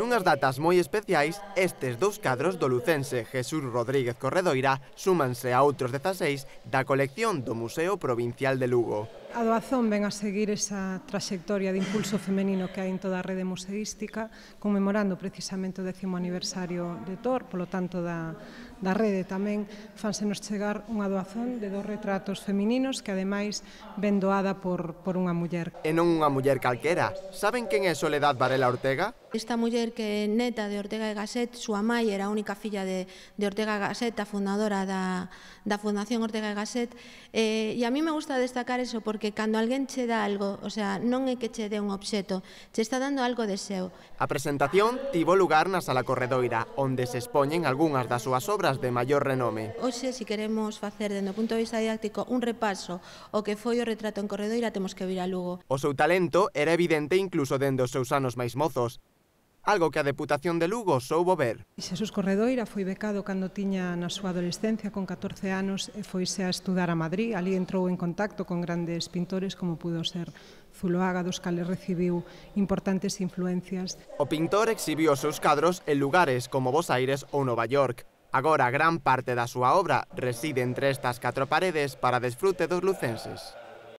Nunhas datas moi especiais, estes dous cadros do lucense Jesús Rodríguez Corredoira súmanse a outros 16 da colección do Museo Provincial de Lugo a doazón ven a seguir esa traxectoria de impulso femenino que hai en toda a rede museística, conmemorando precisamente o décimo aniversario de Tor, polo tanto da, da rede tamén nos chegar unha doazón de dos retratos femininos que ademais ven doada por, por unha muller. E non unha muller calquera. Saben quen é Soledad Varela Ortega? Esta muller que é neta de Ortega e Gasset, súa mãe era a única filla de, de Ortega e Gasset, a fundadora da, da Fundación Ortega e Gasset, eh, e a mí me gusta destacar eso porque porque cando alguén che dá algo, o sea, non é que che dé un obxeto, che está dando algo de seu. A presentación tivo lugar na Sala Corredoira, onde se expoñen algunhas das súas obras de maior renome. Hoxe, se si queremos facer, dende o punto de vista didáctico, un repaso o que foi o retrato en Corredoira, temos que vir a Lugo. O seu talento era evidente incluso dende os seus anos máis mozos, algo que a Deputación de Lugo soubo ver. Xesús Corredoira foi becado cando tiña na súa adolescencia con 14 anos e foise a estudar a Madrid. Ali entrou en contacto con grandes pintores como pudo ser Zuloaga, dos cales recibiu importantes influencias. O pintor exhibiu os seus cadros en lugares como Bos Aires ou Nova York. Agora gran parte da súa obra reside entre estas catro paredes para desfrute dos lucenses.